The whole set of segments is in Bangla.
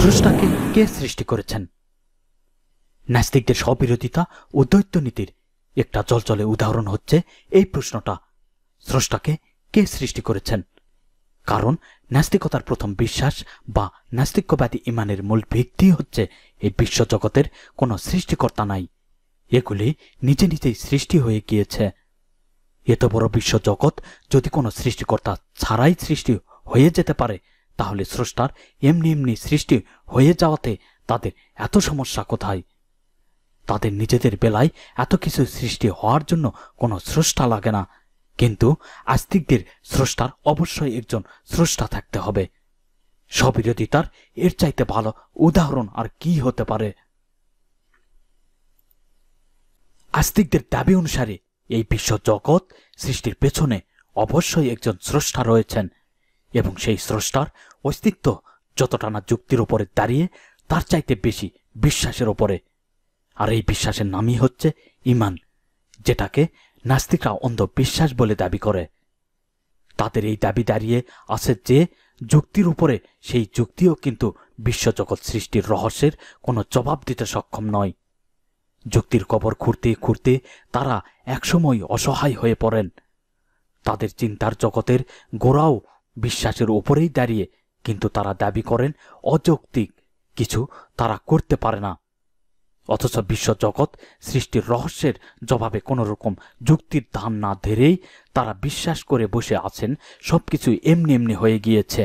স্রষ্টাকে কে সৃষ্টি করেছেন নাস্তিকদের স্ববিরোধিতা ও দৈত্য নীতির একটা চলচলে উদাহরণ হচ্ছে এই প্রশ্নটা স্রষ্টাকে কে সৃষ্টি করেছেন কারণ নাস্তিকতার প্রথম বিশ্বাস বা নাস্তিক্যবাদী ইমানের মূল ভিত্তি হচ্ছে এই বিশ্বজগতের কোনো সৃষ্টিকর্তা নাই এগুলি নিজে নিজেই সৃষ্টি হয়ে গিয়েছে এত বড় বিশ্বজগৎ যদি কোনো সৃষ্টিকর্তা ছাড়াই সৃষ্টি হয়ে যেতে পারে তাহলে স্রষ্টার এমনি এমনি সৃষ্টি হয়ে যাওয়াতে তাদের এত সমস্যা কোথায় তাদের নিজেদের বেলায় এত কিছু সৃষ্টি হওয়ার জন্য কোনো স্রষ্টা লাগে না কিন্তু আস্তিকদের স্রষ্টার অবশ্যই একজন স্রষ্টা থাকতে হবে স্ববিরোধিতার এর চাইতে ভালো উদাহরণ আর কি হতে পারে আস্তিকদের দাবি অনুসারে এই বিশ্ব জগৎ সৃষ্টির পেছনে অবশ্যই একজন স্রষ্টা রয়েছেন এবং সেই স্রষ্টার অস্তিত্ব যতটা না যুক্তির ওপরে দাঁড়িয়ে তার চাইতে বেশি বিশ্বাসের ওপরে আর এই বিশ্বাসের নামই হচ্ছে ইমান যেটাকে নাস্তিকরা অন্ধবিশ্বাস বলে দাবি করে তাদের এই দাবি দাঁড়িয়ে আছে যে যুক্তির উপরে সেই যুক্তিও কিন্তু বিশ্বজগৎ সৃষ্টির রহস্যের কোনো জবাব দিতে সক্ষম নয় যুক্তির কবর খুঁড়তে খুঁড়তে তারা একসময় অসহায় হয়ে পড়েন তাদের চিন্তার জগতের গোড়াও বিশ্বাসের ওপরেই দাঁড়িয়ে কিন্তু তারা দাবি করেন অযৌক্তিক কিছু তারা করতে পারে না অথচ বিশ্বজগৎ সৃষ্টির রহস্যের জবাবে কোনো রকম যুক্তির ধান না ধরেই তারা বিশ্বাস করে বসে আছেন সব কিছু এমনি এমনি হয়ে গিয়েছে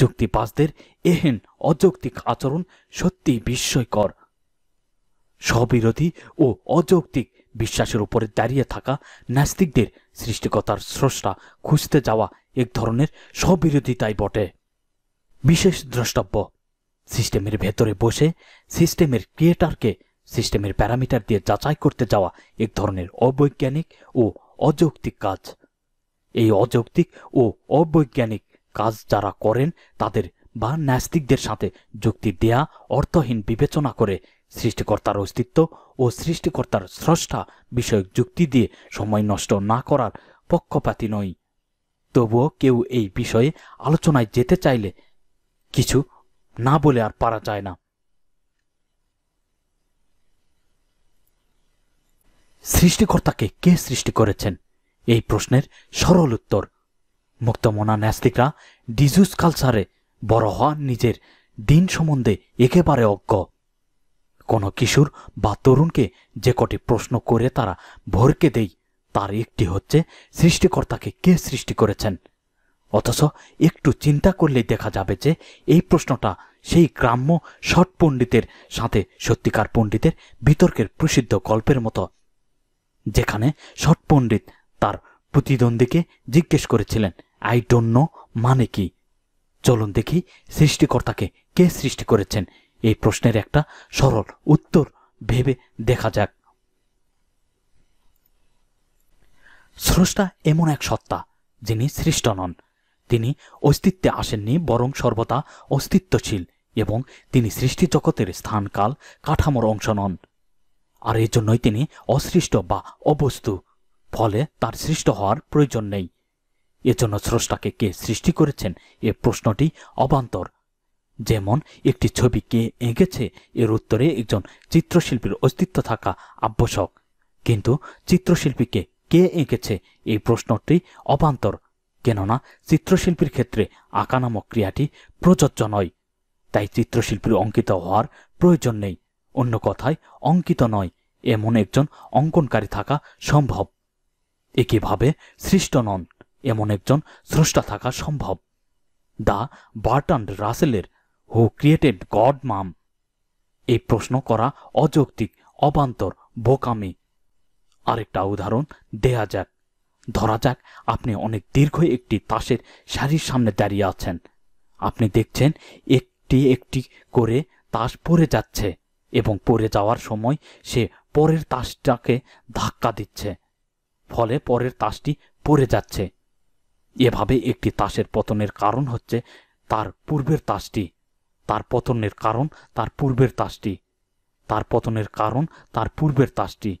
যুক্তিবাজদের এহেন অযৌক্তিক আচরণ সত্যি বিস্ময়কর স্ববিরোধী ও অযৌক্তিক বিশ্বাসের উপরে দাঁড়িয়ে থাকা নাস্তিকদের সৃষ্টিকতার স্রষ্টা খুঁজতে যাওয়া এক ধরনের স্ববিরোধিতাই বটে বিশেষ দ্রষ্টব্য সিস্টেমের ভেতরে বসে সিস্টেমের ক্রিয়েটারকে সিস্টেমের প্যারামিটার দিয়ে যাচাই করতে যাওয়া এক ধরনের অবৈজ্ঞানিক ও অযৌক্তিক কাজ এই অযৌক্তিক ও অবৈজ্ঞানিক কাজ যারা করেন তাদের বা ন্যাস্তিকদের সাথে যুক্তি দেয়া অর্থহীন বিবেচনা করে সৃষ্টিকর্তার অস্তিত্ব ও সৃষ্টিকর্তার স্রষ্টা বিষয়ক যুক্তি দিয়ে সময় নষ্ট না করার পক্ষপাতি নয় তবুও কেউ এই বিষয়ে আলোচনায় যেতে চাইলে কিছু না বলে আর পারা যায় না সৃষ্টিকর্তাকে কে সৃষ্টি করেছেন এই প্রশ্নের সরল উত্তর মুক্তমনা ন্যাস্তিকরা ডিজুস কালচারে বড় হওয়া নিজের দিন সম্বন্ধে একেবারে অজ্ঞ কোনো কিশোর বা তরুণকে যে কটি প্রশ্ন করে তারা ভরকে দেই তার একটি হচ্ছে সৃষ্টিকর্তাকে কে সৃষ্টি করেছেন অথচ একটু চিন্তা করলেই দেখা যাবে যে এই প্রশ্নটা সেই গ্রাম্য ষট পণ্ডিতের সাথে সত্যিকার পণ্ডিতের বিতর্কের প্রসিদ্ধ গল্পের মতো যেখানে ষট পণ্ডিত তার প্রতিদ্বন্দ্বীকে জিজ্ঞেস করেছিলেন আই ডোন্ট নো মানে কি চলুন দেখি সৃষ্টিকর্তাকে কে সৃষ্টি করেছেন এই প্রশ্নের একটা সরল উত্তর ভেবে দেখা যাক স্রষ্টা এমন এক সত্তা যিনি সৃষ্ট নন তিনি অস্তিত্বে আসেননি বরং সর্বদা অস্তিত্বশীল এবং তিনি সৃষ্টি জগতের স্থানকাল কাঠামোর অংশ নন আর এর জন্যই তিনি অসৃষ্ট বা অবস্তু ফলে তার সৃষ্ট হওয়ার প্রয়োজন নেই এজন্য স্রষ্টাকে কে সৃষ্টি করেছেন এ প্রশ্নটি অবান্তর যেমন একটি ছবি কে এঁকেছে এর উত্তরে একজন চিত্রশিল্পীর অস্তিত্ব থাকা আবশ্যক কিন্তু চিত্রশিল্পীকে কে এঁকেছে এই প্রশ্নটি অবান্তর কেননা চিত্রশিল্পীর ক্ষেত্রে আঁকা নামক ক্রিয়াটি প্রযোজ্য নয় তাই চিত্রশিল্পীর অঙ্কিত হওয়ার প্রয়োজন নেই অন্য কথায় অঙ্কিত নয় এমন একজন অঙ্কনকারী থাকা সম্ভব একইভাবে সৃষ্ট নন এমন একজন স্রষ্টা থাকা সম্ভব দা বার্টান্ড রাসেলের হু ক্রিয়েটেড গড মাম এই প্রশ্ন করা অযৌক্তিক অবান্তর বোকামি আরেকটা উদাহরণ দেয়া যাক ধরা যাক আপনি অনেক দীর্ঘ একটি তাসের শাড়ির সামনে দাঁড়িয়ে আছেন আপনি দেখছেন একটি একটি করে তাস পড়ে যাচ্ছে এবং পড়ে যাওয়ার সময় সে পরের তাসটাকে ধাক্কা দিচ্ছে ফলে পরের তাসটি পড়ে যাচ্ছে এভাবে একটি তাসের পতনের কারণ হচ্ছে তার পূর্বের তাসটি তার পতনের কারণ তার পূর্বের তাসটি তার পতনের কারণ তার পূর্বের তাসটি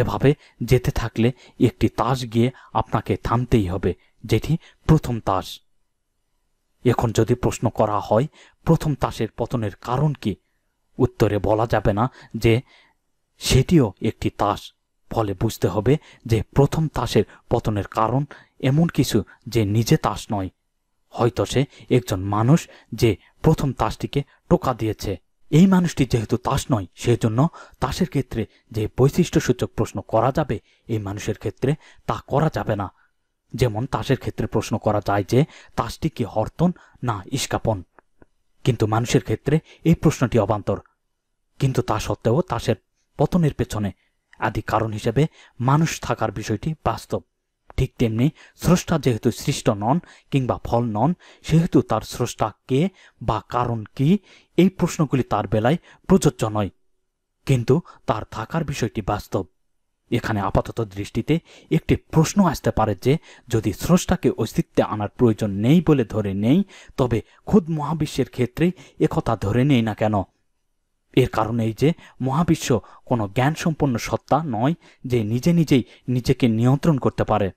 এভাবে যেতে থাকলে একটি তাস গিয়ে আপনাকে থামতেই হবে যেটি প্রথম তাস এখন যদি প্রশ্ন করা হয় প্রথম তাসের পতনের কারণ কি উত্তরে বলা যাবে না যে সেটিও একটি তাস ফলে বুঝতে হবে যে প্রথম তাসের পতনের কারণ এমন কিছু যে নিজে তাস নয় হয়তো সে একজন মানুষ যে প্রথম তাসটিকে টোকা দিয়েছে এই মানুষটি যেহেতু তাস নয় সেজন্য তাসের ক্ষেত্রে যে বৈশিষ্ট্যসূচক প্রশ্ন করা যাবে এই মানুষের ক্ষেত্রে তা করা যাবে না যেমন তাসের ক্ষেত্রে প্রশ্ন করা যায় যে তাসটি কি হর্তন না ইস্কাপন কিন্তু মানুষের ক্ষেত্রে এই প্রশ্নটি অবান্তর কিন্তু তা সত্ত্বেও তাসের পতনের পেছনে আদি কারণ হিসেবে মানুষ থাকার বিষয়টি বাস্তব ঠিক তেমনি স্রষ্টা যেহেতু সৃষ্ট নন কিংবা ফল নন সেহেতু তার স্রষ্টা কে বা কারণ কি এই প্রশ্নগুলি তার বেলায় প্রযোজ্য নয় কিন্তু তার থাকার বিষয়টি বাস্তব এখানে আপাতত দৃষ্টিতে একটি প্রশ্ন আসতে পারে যে যদি স্রষ্টাকে অস্তিত্বে আনার প্রয়োজন নেই বলে ধরে নেই তবে খুদ মহাবিশ্বের ক্ষেত্রে একথা ধরে নেই না কেন এর কারণ এই যে মহাবিশ্ব কোনো জ্ঞানসম্পন্ন সত্তা নয় যে নিজে নিজেই নিজেকে নিয়ন্ত্রণ করতে পারে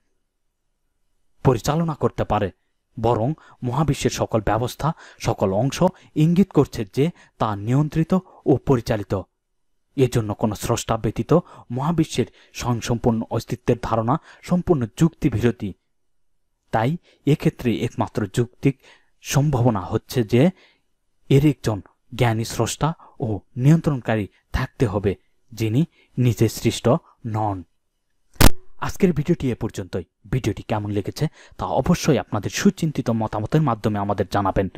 পরিচালনা করতে পারে বরং মহাবিশ্বের সকল ব্যবস্থা সকল অংশ ইঙ্গিত করছে যে তা নিয়ন্ত্রিত ও পরিচালিত এজন্য কোনো স্রষ্টা ব্যতীত মহাবিশ্বের স্বয়ংসম্পূর্ণ অস্তিত্বের ধারণা সম্পূর্ণ যুক্তিবিরতি তাই এক্ষেত্রে একমাত্র যুক্তিক সম্ভাবনা হচ্ছে যে এর একজন জ্ঞানী স্রষ্টা ও নিয়ন্ত্রণকারী থাকতে হবে যিনি নিজে সৃষ্ট নন আজকের ভিডিওটি এ পর্যন্তই ভিডিওটি কেমন লেগেছে তা অবশ্যই আপনাদের সুচিন্তিত মতামতের মাধ্যমে আমাদের জানাবেন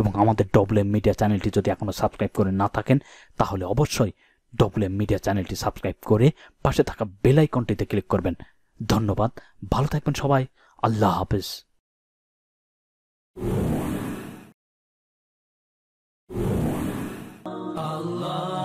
এবং আমাদের ডব্লুএম মিডিয়া চ্যানেলটি যদি এখনও সাবস্ক্রাইব করে না থাকেন তাহলে অবশ্যই এম মিডিয়া চ্যানেলটি সাবস্ক্রাইব করে পাশে থাকা বেলাইকনটিতে ক্লিক করবেন ধন্যবাদ ভালো থাকবেন সবাই আল্লাহ হাফেজ